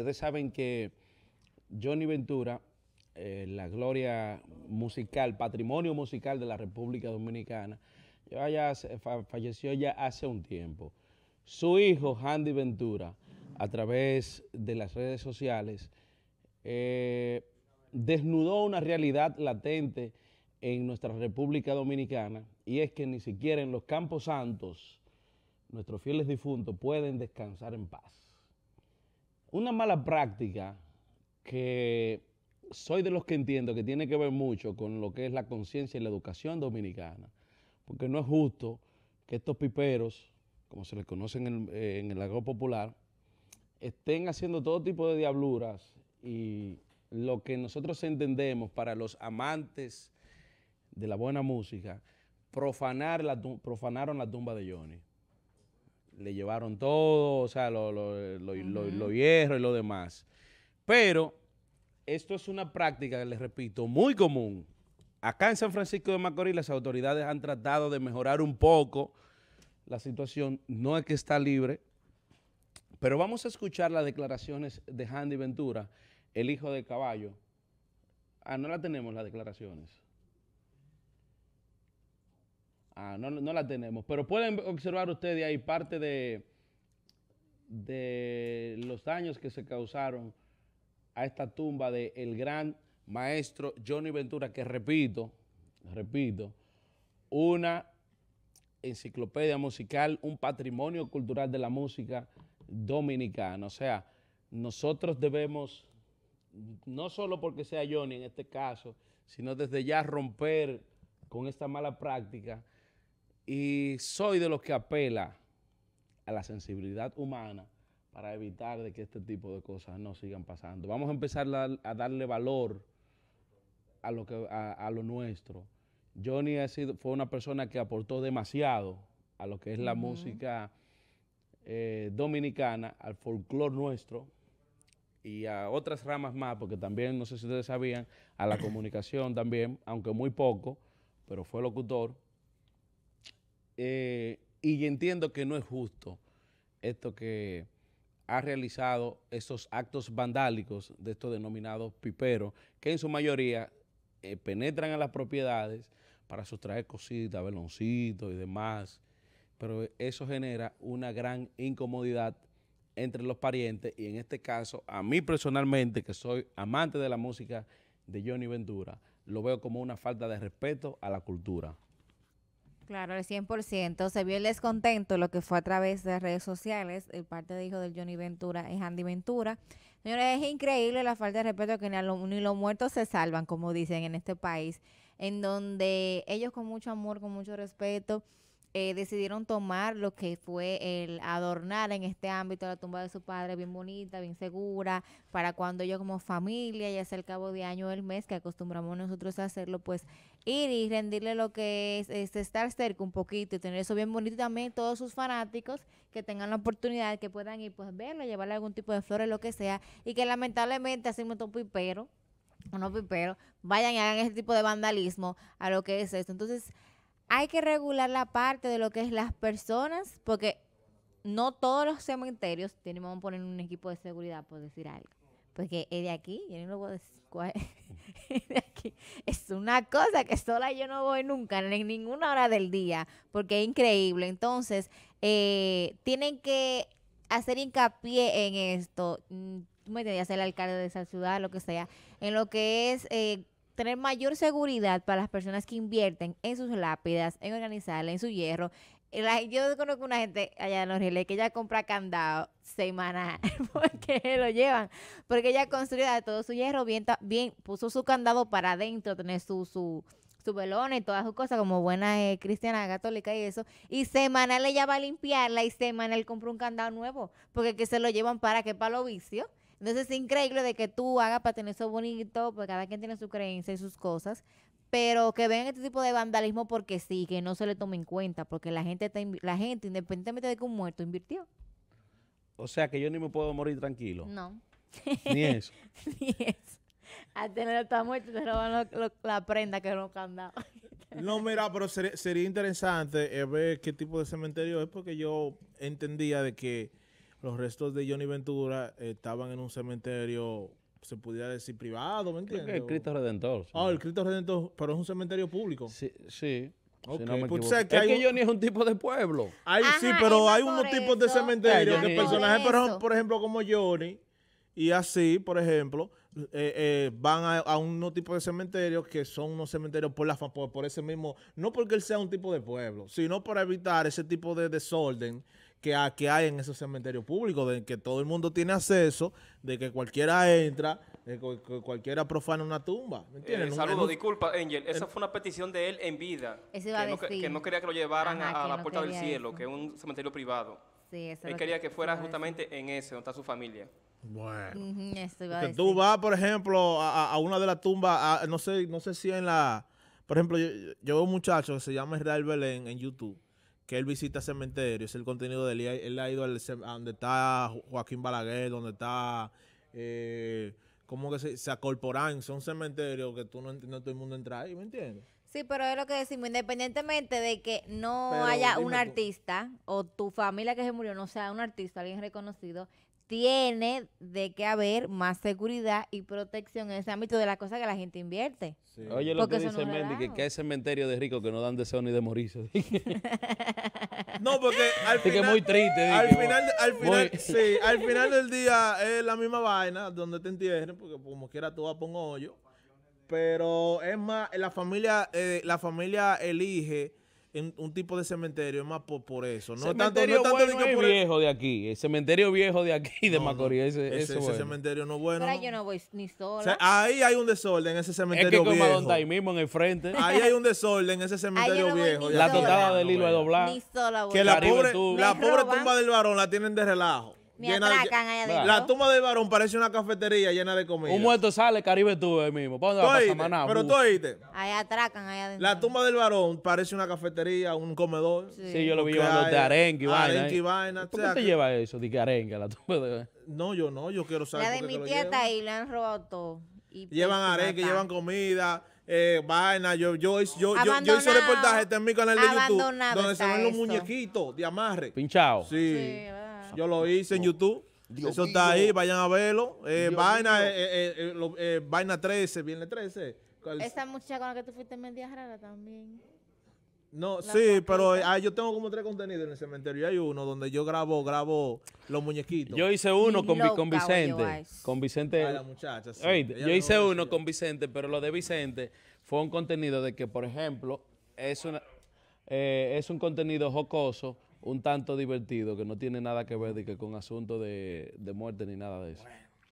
ustedes saben que Johnny Ventura, eh, la gloria musical, patrimonio musical de la República Dominicana, falleció ya hace un tiempo. Su hijo, Handy Ventura, a través de las redes sociales, eh, desnudó una realidad latente en nuestra República Dominicana y es que ni siquiera en los campos santos nuestros fieles difuntos pueden descansar en paz. Una mala práctica que soy de los que entiendo que tiene que ver mucho con lo que es la conciencia y la educación dominicana, porque no es justo que estos piperos, como se les conoce en el, eh, en el agro popular, estén haciendo todo tipo de diabluras y lo que nosotros entendemos para los amantes de la buena música, profanar la, profanaron la tumba de Johnny le llevaron todo, o sea, lo, lo, hierro y lo demás. Pero esto es una práctica, les repito, muy común. Acá en San Francisco de Macorís las autoridades han tratado de mejorar un poco la situación. No es que está libre, pero vamos a escuchar las declaraciones de Handy Ventura, el hijo de caballo. Ah, no la tenemos las declaraciones. Ah, no, la tenemos. Pero pueden observar ustedes ahí parte de, de los daños que se causaron a esta tumba del gran maestro Johnny Ventura, que repito, repito, una enciclopedia musical, un patrimonio cultural de la música dominicana. O sea, nosotros debemos, no solo porque sea Johnny en este caso, sino desde ya romper con esta mala práctica y soy de los que apela a la sensibilidad humana para evitar de que este tipo de cosas no sigan pasando. Vamos a empezar a darle valor a lo, que, a, lo nuestro. Johnny fue una persona que aportó demasiado a lo que es la música eh, dominicana, al folclore nuestro y a otras ramas más, porque también, no sé si ustedes sabían, a la comunicación también, aunque muy poco, pero fue locutor eh, y entiendo que no es justo esto que ha realizado esos actos vandálicos de estos denominados piperos, que en su mayoría eh, penetran a las propiedades para sustraer cositas, veloncitos y demás, pero eso genera una gran incomodidad entre los parientes y en este caso a mí personalmente, que soy amante de la música de Johnny Ventura, lo veo como una falta de respeto a la cultura. Claro, el 100%. Se vio el descontento, lo que fue a través de redes sociales. El parte de hijo del Johnny Ventura es Andy Ventura. Señores, es increíble la falta de respeto que ni, ni los muertos se salvan, como dicen en este país, en donde ellos con mucho amor, con mucho respeto, eh, decidieron tomar lo que fue el adornar en este ámbito la tumba de su padre bien bonita, bien segura, para cuando ellos como familia, ya sea el cabo de año o el mes que acostumbramos nosotros a hacerlo, pues ir y rendirle lo que es, estar cerca un poquito y tener eso bien bonito también todos sus fanáticos que tengan la oportunidad, que puedan ir pues verlo, llevarle algún tipo de flores, lo que sea, y que lamentablemente así topo un pipero, no pero vayan y hagan ese tipo de vandalismo a lo que es esto. Entonces, hay que regular la parte de lo que es las personas, porque no todos los cementerios tienen, vamos poner un equipo de seguridad, por decir algo. Porque es de aquí, es. una cosa que sola yo no voy nunca, en ninguna hora del día, porque es increíble. Entonces, eh, tienen que hacer hincapié en esto. Mm, tú me entendías, el alcalde de esa ciudad, lo que sea, en lo que es. Eh, tener mayor seguridad para las personas que invierten en sus lápidas, en organizarla, en su hierro. Eh, yo conozco una gente allá en Los Riles que ya compra candado semanal porque lo llevan, porque ella construyó todo su hierro bien, bien puso su candado para adentro, tener su, su, y todas sus cosas como buena eh, cristiana católica y eso. Y semanal ella va a limpiarla y semanal compra un candado nuevo porque que se lo llevan para que para los vicios. Entonces es increíble de que tú hagas para tener eso bonito, porque cada quien tiene su creencia y sus cosas, pero que vean este tipo de vandalismo porque sí, que no se le tome en cuenta, porque la gente, está la gente independientemente de que un muerto invirtió. O sea que yo ni me puedo morir tranquilo. No. Ni eso. Ni eso. a tener está muerto te roban la prenda que han dado. no, mira, pero sería interesante eh, ver qué tipo de cementerio es porque yo entendía de que los restos de Johnny Ventura estaban en un cementerio, se pudiera decir privado, ¿me entiendes? El Cristo Redentor. Ah, el Cristo Redentor, pero es un cementerio público. Sí, sí. Okay. Pues, que, Johnny es un tipo de pueblo. Hay, sí, pero hay unos tipos de cementerios que personajes, por, ejemplo, como Johnny y así, por ejemplo, eh, eh, van a, a unos tipos de cementerios que son unos cementerios por, la, por ese mismo, no porque él sea un tipo de pueblo, sino para evitar ese tipo de desorden que, hay en ese cementerio público, de que todo el mundo tiene acceso, de que cualquiera entra, de que cualquiera profana una tumba. ¿me eh, saludo, disculpa, Angel, esa fue una petición de él en vida, Ese que, a decir. No, que, no, quería que lo llevaran a, la puerta del cielo, que es un cementerio privado. él quería que, fuera justamente en ese, donde está su familia. Bueno. que Tú vas, por ejemplo, a, una de las tumbas, no sé, no sé si en la... Por ejemplo, yo, yo, veo un muchacho que se llama Israel Belén en YouTube que él visita cementerios, el contenido de él, él ha ido a donde está Joaquín Balaguer, donde está, eh, ¿cómo que se, se acorporan? Son cementerios que tú no, no todo el mundo entra ahí, ¿me entiendes? Sí, pero es lo que decimos, independientemente de que no haya un artista o tu familia que se murió, no sea un artista, alguien reconocido, tiene de que haber más seguridad y protección en ese ámbito de las cosas que la gente invierte. Oye, lo que dice Mendy, que, hay cementerio de ricos que no dan deseo ni de morirse. no, porque al final... muy triste. Al final, del día es la misma vaina donde te entierren, porque como quiera tú vas a poner hoyo. Pero es más, la familia, eh, la familia elige un, tipo de cementerio, es más por, eso. No cementerio tanto, no tanto e-, viejo de aquí, el cementerio viejo de aquí, de Macorís. Ese, ese, el cementerio no bueno. Pero yo no voy ni sola. ahí hay un desorden, ese cementerio viejo. ahí mismo, en el frente. Ahí hay un desorden, en ese cementerio viejo. La totada del hilo de doblar. Ni sola, Que la pobre, la pobre tumba del varón la tienen de relajo. Me atracan allá La tumba del varón parece una cafetería llena de comida. Un muerto sale, Caribe tú eh, mismo. Pero tú oíste. Ahí atracan allá adentro. La tumba del varón parece una cafetería, un comedor. Sí, yo lo vi llevando de arenque y eh. vaina. ¿Por qué te llevas lleva eso de que arenque a la tumba de No, yo no, yo quiero saber La de mi tía está ahí, le han robado todo. llevan arenque, llevan comida eh, vaina. Yo, yo, yo, yo, yo hice reportaje este en mi canal de YouTube donde se ven los muñequitos de amarre. Pinchado. Sí. sí yo lo hice en YouTube. Eso está ahí, vayan a verlo. Eh, vaina, eh, eh, vaina 13, viene 13. Esa muchacha con la que tú fuiste media rara también. No, sí, pero ah, yo tengo como tres contenidos en el cementerio. Hay uno donde yo grabo, grabo los muñequitos. Yo hice uno con, con Vicente. Con Vicente. la muchacha, yo hice uno con Vicente, pero lo de Vicente fue un contenido de que, por ejemplo, es, una, es un contenido jocoso un tanto divertido que no tiene nada que ver que con asuntos de, muerte ni nada de eso.